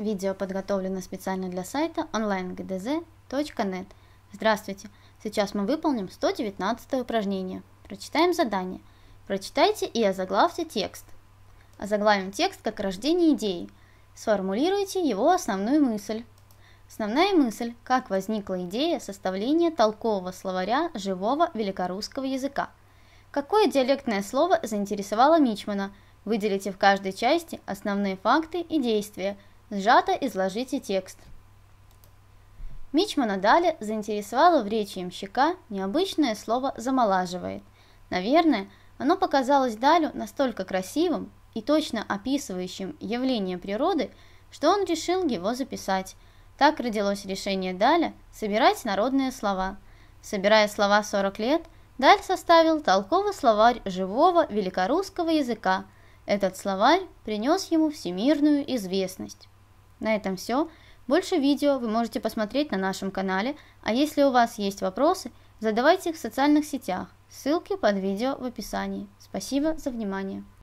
Видео подготовлено специально для сайта online.gdz.net. Здравствуйте! Сейчас мы выполним 119 упражнение. Прочитаем задание. Прочитайте и озаглавьте текст. Озаглавим текст как рождение идеи. Сформулируйте его основную мысль. Основная мысль – как возникла идея составления толкового словаря живого великорусского языка. Какое диалектное слово заинтересовало Мичмана? Выделите в каждой части основные факты и действия – Сжато изложите текст. Мичмана Даля заинтересовало в речи ямщика необычное слово «замолаживает». Наверное, оно показалось Далю настолько красивым и точно описывающим явление природы, что он решил его записать. Так родилось решение Даля собирать народные слова. Собирая слова 40 лет, Даль составил толковый словарь живого великорусского языка. Этот словарь принес ему всемирную известность. На этом все. Больше видео вы можете посмотреть на нашем канале, а если у вас есть вопросы, задавайте их в социальных сетях. Ссылки под видео в описании. Спасибо за внимание.